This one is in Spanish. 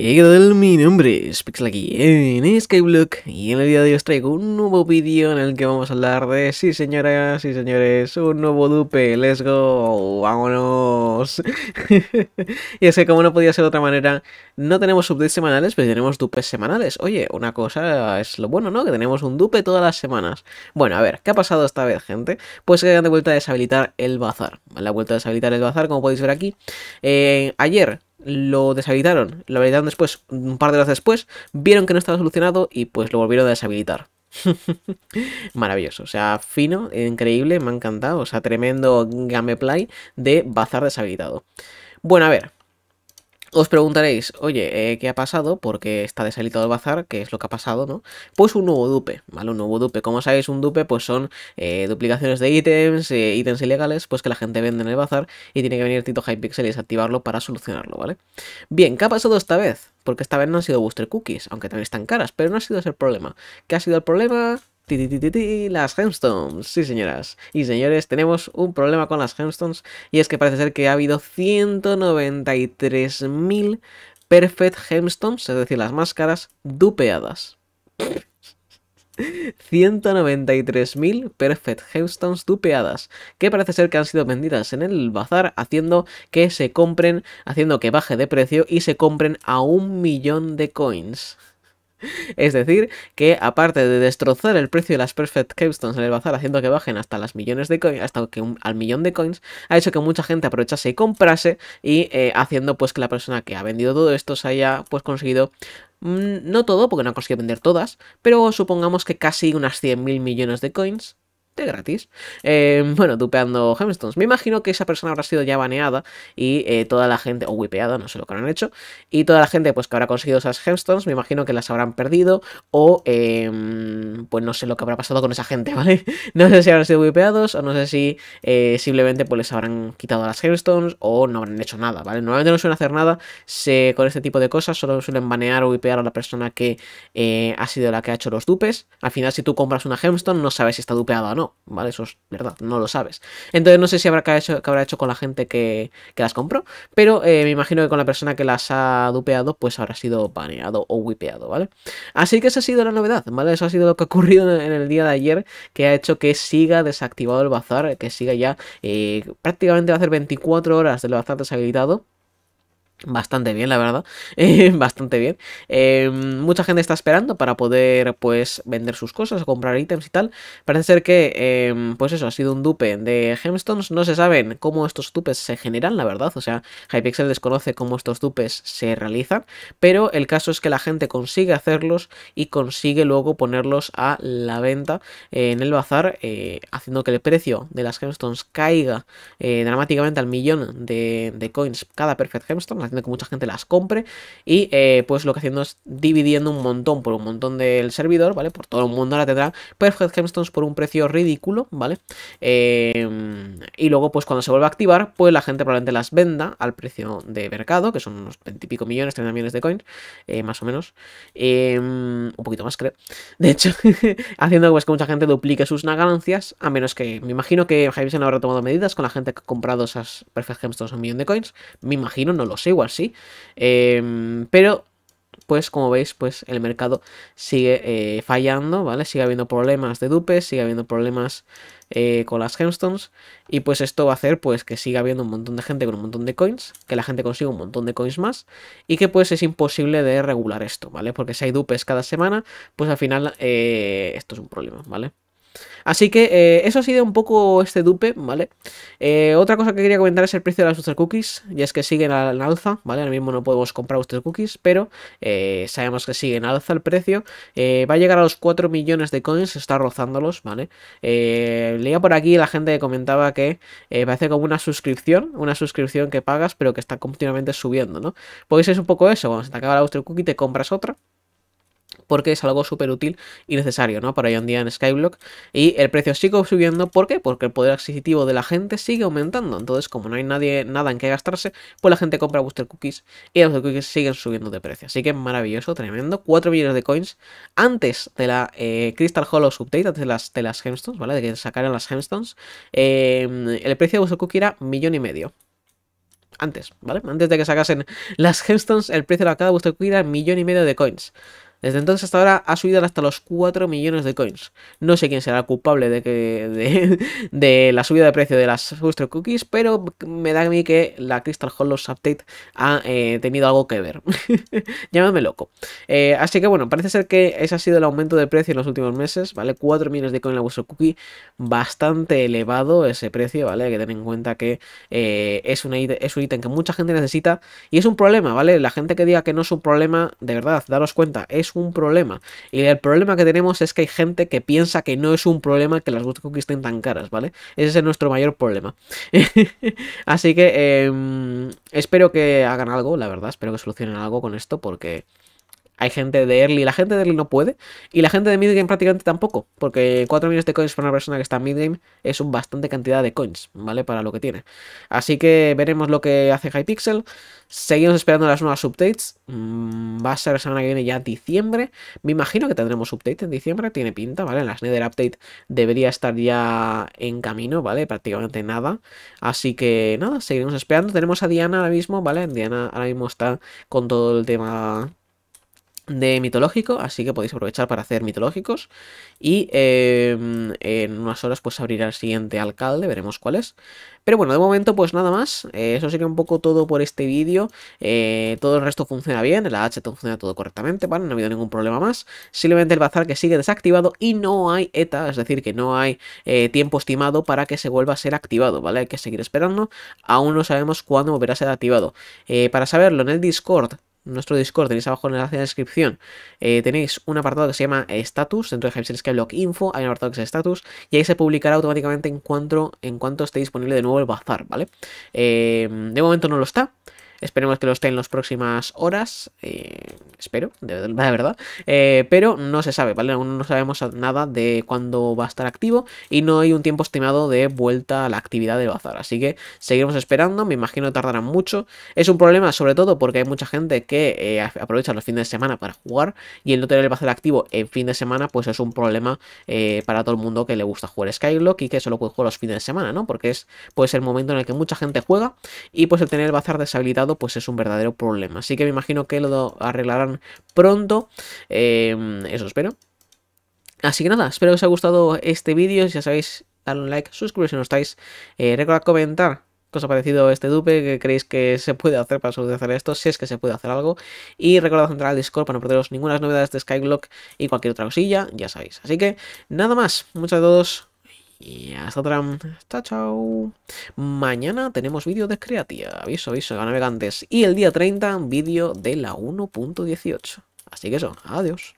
¿Qué tal? Mi nombre es Pixel aquí en Skyblock y en el día de hoy os traigo un nuevo vídeo en el que vamos a hablar de, sí señoras sí señores, un nuevo dupe, let's go, vámonos. y es que como no podía ser de otra manera, no tenemos updates semanales, pero tenemos dupes semanales. Oye, una cosa es lo bueno, ¿no? Que tenemos un dupe todas las semanas. Bueno, a ver, ¿qué ha pasado esta vez, gente? Pues que han de vuelta a deshabilitar el bazar. La vuelta a deshabilitar el bazar, como podéis ver aquí. Eh, ayer lo deshabilitaron. Lo habilitaron después, un par de horas después, vieron que no estaba solucionado y pues lo volvieron a deshabilitar. Maravilloso, o sea, fino, increíble, me ha encantado, o sea, tremendo gameplay de bazar deshabilitado. Bueno, a ver, os preguntaréis, oye, eh, ¿qué ha pasado? Porque está deshabilitado el bazar, ¿qué es lo que ha pasado, no? Pues un nuevo dupe, ¿vale? Un nuevo dupe. Como sabéis, un dupe pues son eh, duplicaciones de ítems, eh, ítems ilegales, pues que la gente vende en el bazar y tiene que venir Tito Hypixel y desactivarlo para solucionarlo, ¿vale? Bien, ¿qué ha pasado esta vez? Porque esta vez no han sido booster cookies, aunque también están caras, pero no ha sido ese el problema. ¿Qué ha sido el problema? las gemstones. Sí, señoras y señores, tenemos un problema con las gemstones y es que parece ser que ha habido 193.000 perfect gemstones, es decir, las máscaras dupeadas. 193.000 Perfect Gemstones dupeadas, que parece ser que han sido vendidas en el bazar, haciendo que se compren, haciendo que baje de precio y se compren a un millón de coins. Es decir, que aparte de destrozar el precio de las Perfect Capstones en el bazar haciendo que bajen hasta las millones de coins, hasta que al millón de coins, ha hecho que mucha gente aprovechase y comprase y eh, haciendo pues que la persona que ha vendido todo esto se haya pues conseguido mm, no todo, porque no ha conseguido vender todas, pero supongamos que casi unas 100.000 millones de coins, gratis, eh, bueno, dupeando gemstones. Me imagino que esa persona habrá sido ya baneada y eh, toda la gente, o wipeada, no sé lo que han hecho, y toda la gente pues que habrá conseguido esas gemstones, me imagino que las habrán perdido o em, pues no sé lo que habrá pasado con esa gente, ¿vale? No sé si habrán sido wipeados o no sé si eh, simplemente pues les habrán quitado las gemstones o no habrán hecho nada, ¿vale? Normalmente no suelen hacer nada con este tipo de cosas, solo suelen banear o wipear a la persona que ha sido la que ha hecho los dupes. Al final si tú compras una gemstone no sabes si está dupeada o no, ¿vale? Eso es verdad, no lo sabes. Entonces no sé si habrá que, hecho, hecho con la gente que, que las compró, pero eh, me imagino que con la persona que las ha dupeado, pues habrá sido baneado o wipeado, ¿vale? Así que esa ha sido la novedad, ¿vale? Eso ha sido lo que ha ocurrido en el día de ayer, que ha hecho que siga desactivado el bazar, que siga ya eh, prácticamente va a hacer 24 horas del bazar deshabilitado. Bastante bien, la verdad. Eh, bastante bien. Eh, mucha gente está esperando para poder, pues, vender sus cosas, comprar ítems y tal. Parece ser que, eh, pues eso, ha sido un dupe de gemstones. No se saben cómo estos dupes se generan, la verdad. O sea, Hypixel desconoce cómo estos dupes se realizan. Pero el caso es que la gente consigue hacerlos y consigue luego ponerlos a la venta en el bazar, haciendo que el precio de las gemstones caiga dramáticamente al millón de, de coins cada perfect gemstone haciendo que mucha gente las compre y eh, pues lo que haciendo es dividiendo un montón por un montón del servidor, ¿vale? Por todo el mundo la tendrá Perfect Gemstones por un precio ridículo, ¿vale? Em, y luego pues cuando se vuelva a activar, pues la gente probablemente las venda al precio de mercado, que son unos 20 y pico millones, 30 millones de coins, eh, más o menos. Em, un poquito más creo. De hecho, haciendo pues que mucha gente duplique sus ganancias, a menos que me imagino que Javier se habrá tomado medidas con la gente que ha comprado esas Perfect Gemstones un millón de coins. Me imagino, no lo sé, igual em, pero, pues como veis, pues el mercado sigue eh, fallando, ¿vale? Sigue habiendo problemas de dupes, sigue habiendo problemas eh, con las gemstones. Y pues esto va a hacer pues que siga habiendo un montón de gente con un montón de coins, que la gente consiga un montón de coins más. Y que pues es imposible de regular esto, ¿vale? Porque si hay dupes cada semana, pues al final eh, esto es un problema, ¿vale? Así que eh, eso ha sido un poco este dupe, ¿vale? Eh, otra cosa que quería comentar es el precio de las Uster Cookies, Y es que siguen al alza, ¿vale? Ahora mismo no podemos comprar Uster Cookies, pero eh, sabemos que siguen alza el precio. va a llegar a los 4 millones de coins, está rozándolos, ¿vale? leía por aquí la gente que comentaba que parece como una suscripción, una suscripción que pagas, pero que está continuamente subiendo, ¿no? Pues es un poco eso, cuando se te acaba la Uster Cookie te compras otra porque es algo súper útil y necesario, ¿no? Para hoy en día en Skyblock. Y el precio sigue subiendo, ¿por qué? Porque el poder adquisitivo de la gente sigue aumentando. Entonces, como no hay nadie, nada en qué gastarse, pues la gente compra booster cookies y los cookies siguen subiendo de precio. Así que maravilloso, tremendo. 4 millones de coins antes de la eh, Crystal Hollow Update, antes de las, de las gemstones, ¿vale? De que sacaran las gemstones. Eh, el precio de booster cookie era millón y medio antes, ¿vale? Antes de que sacasen las gemstones, el precio de cada booster cookie era millón y medio de coins. Desde entonces hasta ahora ha subido hasta los 4 millones de coins. No sé quién será culpable de, que, de, la subida de precio de las Fuster Cookies, pero me da a mí que la Crystal Hollows Update ha eh, tenido algo que ver. Llámame loco. Eh, así que bueno, parece ser que ese ha sido el aumento de precio en los últimos meses, ¿vale? 4 millones de coins la Booster Cookie, bastante elevado ese precio, ¿vale? Hay que tener en cuenta que eh, es, es un ítem que mucha gente necesita y es un problema, ¿vale? La gente que diga que no es un problema, de verdad, daros cuenta, es un problema. Y el problema que tenemos es que hay gente que piensa que no es un problema que las que estén tan caras, ¿vale? Ese es nuestro mayor problema. Así que em, espero que hagan algo, la verdad, espero que solucionen algo con esto porque hay gente de early, la gente de early no puede, y la gente de mid prácticamente tampoco, porque 4 millones de coins para una persona que está en mid es una bastante cantidad de coins, ¿vale? Para lo que tiene. Así que veremos lo que hace Hypixel. Seguimos esperando las nuevas updates. Mm, va a ser la semana que viene ya diciembre. Me imagino que tendremos update en diciembre, tiene pinta, ¿vale? En la Nether Update debería estar ya en camino, ¿vale? Prácticamente nada. Así que nada, seguimos esperando. Tenemos a Diana ahora mismo, ¿vale? Diana ahora mismo está con todo el tema de mitológico, así que podéis aprovechar para hacer mitológicos y em, en unas horas pues abrirá el siguiente alcalde, veremos cuál es. Pero bueno, de momento pues nada más, eh, eso sería un poco todo por este vídeo, eh, todo el resto funciona bien, la H funciona todo correctamente, No ha habido ningún problema más, simplemente el bazar que sigue desactivado y no hay ETA, es decir, que no hay eh, tiempo estimado para que se vuelva a ser activado, ¿vale? Hay que seguir esperando, aún no sabemos cuándo volverá a ser activado. para saberlo en el Discord nuestro Discord, tenéis abajo en el enlace de la descripción, eh, tenéis un apartado que se llama Status, dentro de que Skyblock Info, hay un apartado que es Status, y ahí se publicará automáticamente en cuanto, en cuanto esté disponible de nuevo el bazar, ¿vale? Eh, de momento no lo está, Esperemos que lo esté en las próximas horas. Eh, espero, de, verdad. Eh, pero no se sabe, ¿vale? no sabemos nada de cuándo va a estar activo y no hay un tiempo estimado de vuelta a la actividad del bazar. Así que seguiremos esperando, me imagino que tardarán mucho. Es un problema sobre todo porque hay mucha gente que eh, aprovecha los fines de semana para jugar y el no tener el bazar activo en fin de semana pues es un problema para todo el mundo que le gusta jugar Skylock y que solo puede jugar los fines de semana, ¿no? Porque es pues el momento en el que mucha gente juega y pues el tener el bazar deshabilitado pues es un verdadero problema. Así que me imagino que lo arreglarán pronto. Em, eso espero. Así que nada, espero que os haya gustado este vídeo. Ya sabéis, darle un like, suscribiros si no estáis. Eh, recuerda comentar qué os ha parecido este dupe, Que creéis que se puede hacer para solucionar esto, si es que se puede hacer algo. Y recordad entrar al Discord para no perderos ninguna novedades de Skyblock y cualquier otra cosilla, ya sabéis. Así que nada más, muchas a todos. Y hasta otra. Chao, chao. Mañana tenemos vídeo de creativa Aviso, aviso a navegantes. Y el día 30, vídeo de la 1.18. Así que eso, adiós.